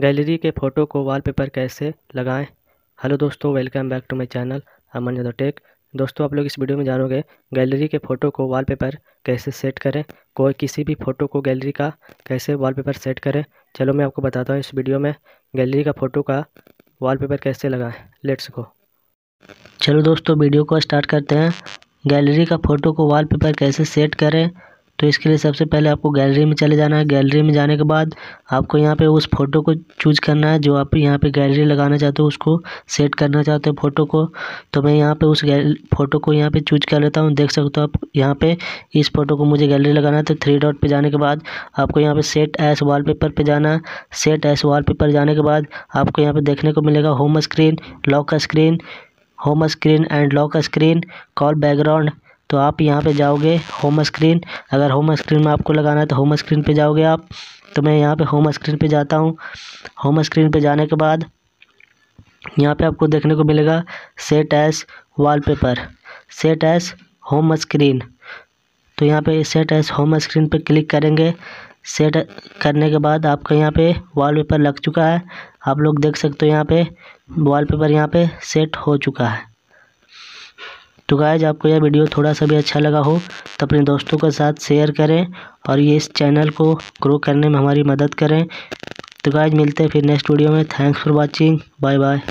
gallery के photo को wallpaper कैसे लगाएं हेलो दोस्तों welcome back to my channel Aman Yadav tech दोस्तों आप लोग इस वीडियो में जानोगे गैलरी के फ़ोटो को वॉलपेपर कैसे सेट करें कोई किसी भी फ़ोटो को गैलरी का कैसे वॉलपेपर सेट करें चलो मैं आपको बताता हूँ इस वीडियो में गैलरी का फ़ोटो का वाल कैसे लगाएँ लेट्स गो चलो दोस्तों वीडियो को स्टार्ट करते हैं गैलरी का फ़ोटो को वॉलपेपर कैसे सेट करें तो इसके लिए सबसे पहले आपको गैलरी में चले जाना है गैलरी में जाने के बाद आपको यहाँ पे उस फ़ोटो को चूज करना है जो आप यहाँ पे गैलरी लगाना चाहते हो उसको सेट करना चाहते हो फ़ोटो को तो मैं यहाँ पे उस गैल फ़ोटो को यहाँ पे चूज कर लेता हूँ देख सकते हो आप यहाँ पे इस फ़ोटो को मुझे गैलरी लगाना है तो थ्री डॉट पर जाने के बाद आपको यहाँ पर सेट एस वाल पेपर पर जाना है सेट एस वाल पेपर जाने के बाद आपको यहाँ पर देखने को मिलेगा home screen lock screen home screen and lock screen call background तो आप यहाँ पे जाओगे होम स्क्रीन अगर होम स्क्रीन में आपको लगाना है तो होम स्क्रीन पे जाओगे आप तो मैं यहाँ पे होम स्क्रीन पे जाता हूँ होम स्क्रीन पे जाने के बाद यहाँ पे आपको देखने को मिलेगा set as wallpaper set as home screen तो यहाँ पे सेट एस होम स्क्रीन पे क्लिक करेंगे सेट करने के बाद आपका यहाँ पे वॉलपेपर लग चुका है आप लोग देख सकते हो यहाँ पे वॉलपेपर यहाँ पे सेट हो चुका है तो गायज आपको यह वीडियो थोड़ा सा भी अच्छा लगा हो तो अपने दोस्तों के साथ शेयर करें और ये इस चैनल को ग्रो करने में हमारी मदद करें तो गायज मिलते हैं फिर नेक्स्ट वीडियो में thanks for watching bye bye